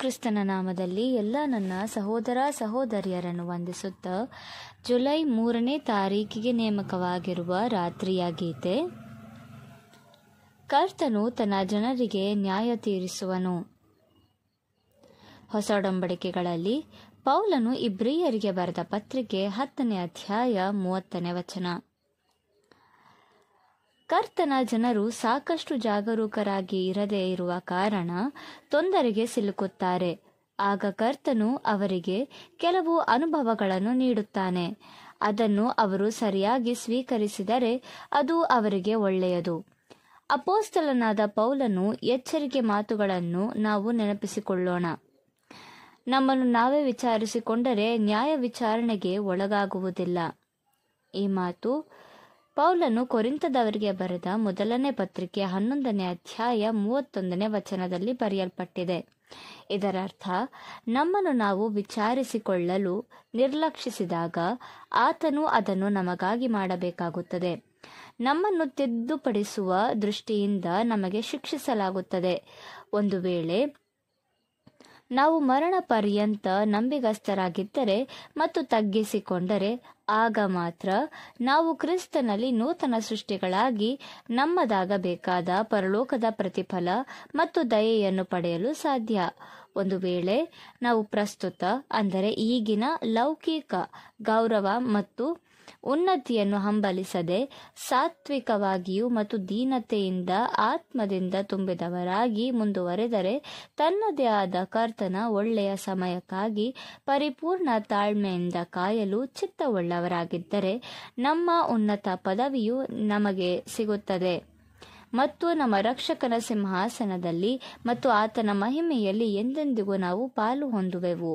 ಕ್ರಿಸ್ತನ ನಾಮದಲ್ಲಿ ಎಲ್ಲ ನನ್ನ ಸಹೋದರ ಸಹೋದರಿಯರನ್ನು ವಂದಿಸುತ್ತ ಜುಲೈ ಮೂರನೇ ತಾರೀಕಿಗೆ ನೇಮಕವಾಗಿರುವ ರಾತ್ರಿಯ ಗೀತೆ ಕರ್ತನು ತನ್ನ ಜನರಿಗೆ ನ್ಯಾಯ ತೀರಿಸುವನು ಹೊಸ ಒಡಂಬಡಿಕೆಗಳಲ್ಲಿ ಪೌಲನು ಇಬ್ರಿಯರಿಗೆ ಬರೆದ ಪತ್ರಿಕೆ ಹತ್ತನೇ ಅಧ್ಯಾಯ ಮೂವತ್ತನೇ ವಚನ ಕರ್ತನ ಜನರು ಸಾಕಷ್ಟು ಜಾಗರೂಕರಾಗಿ ಇರದೇ ಇರುವ ಕಾರಣ ತೊಂದರೆಗೆ ಸಿಲುಕುತ್ತಾರೆ ಆಗ ಕರ್ತನು ಅವರಿಗೆ ಕೆಲವು ಅನುಭವಗಳನ್ನು ನೀಡುತ್ತಾನೆ ಅದನ್ನು ಅವರು ಸರಿಯಾಗಿ ಸ್ವೀಕರಿಸಿದರೆ ಅದು ಅವರಿಗೆ ಒಳ್ಳೆಯದು ಅಪೋಸ್ತಲನಾದ ಪೌಲನು ಎಚ್ಚರಿಕೆ ಮಾತುಗಳನ್ನು ನಾವು ನೆನಪಿಸಿಕೊಳ್ಳೋಣ ನಮ್ಮನ್ನು ನಾವೇ ವಿಚಾರಿಸಿಕೊಂಡರೆ ನ್ಯಾಯ ವಿಚಾರಣೆಗೆ ಒಳಗಾಗುವುದಿಲ್ಲ ಈ ಮಾತು ಪೌಲನು ಕೊರಿಂತದವರಿಗೆ ಬರೆದ ಮೊದಲನೇ ಪತ್ರಿಕೆ ಹನ್ನೊಂದನೇ ಅಧ್ಯಾಯ ಮೂವತ್ತೊಂದನೇ ವಚನದಲ್ಲಿ ಬರೆಯಲ್ಪಟ್ಟಿದೆ ಇದರರ್ಥ ನಮ್ಮನ್ನು ನಾವು ವಿಚಾರಿಸಿಕೊಳ್ಳಲು ನಿರ್ಲಕ್ಷಿಸಿದಾಗ ಆತನು ಅದನ್ನು ನಮಗಾಗಿ ಮಾಡಬೇಕಾಗುತ್ತದೆ ನಮ್ಮನ್ನು ತಿದ್ದುಪಡಿಸುವ ದೃಷ್ಟಿಯಿಂದ ನಮಗೆ ಶಿಕ್ಷಿಸಲಾಗುತ್ತದೆ ಒಂದು ವೇಳೆ ನಾವು ಮರಣ ಪರ್ಯಂತ ನಂಬಿಗಸ್ತರಾಗಿದ್ದರೆ ಮತ್ತು ತಗ್ಗಿಸಿಕೊಂಡರೆ ಆಗ ಮಾತ್ರ ನಾವು ಕ್ರಿಸ್ತನಲ್ಲಿ ನೂತನ ಸೃಷ್ಟಿಗಳಾಗಿ ನಮ್ಮದಾಗಬೇಕಾದ ಪರಲೋಕದ ಪ್ರತಿಫಲ ಮತ್ತು ದಯೆಯನ್ನು ಪಡೆಯಲು ಸಾಧ್ಯ ಒಂದು ವೇಳೆ ನಾವು ಪ್ರಸ್ತುತ ಅಂದರೆ ಈಗಿನ ಲೌಕಿಕ ಗೌರವ ಮತ್ತು ಉನ್ನತಿಯನ್ನು ಹಂಬಲಿಸದೆ ಸಾತ್ವಿಕವಾಗಿಯೂ ಮತ್ತು ದೀನತೆಯಿಂದ ಆತ್ಮದಿಂದ ತುಂಬಿದವರಾಗಿ ಮುಂದುವರೆದರೆ ತನ್ನದೇ ಆದ ಕರ್ತನ ಒಳ್ಳೆಯ ಸಮಯಕ್ಕಾಗಿ ಪರಿಪೂರ್ಣ ತಾಳ್ಮೆಯಿಂದ ಕಾಯಲು ಚಿತ್ತವುಳ್ಳವರಾಗಿದ್ದರೆ ನಮ್ಮ ಉನ್ನತ ಪದವಿಯು ನಮಗೆ ಸಿಗುತ್ತದೆ ಮತ್ತು ನಮ್ಮ ರಕ್ಷಕನ ಸಿಂಹಾಸನದಲ್ಲಿ ಮತ್ತು ಆತನ ಮಹಿಮೆಯಲ್ಲಿ ಎಂದೆಂದಿಗೂ ನಾವು ಪಾಲು ಹೊಂದುವೆವು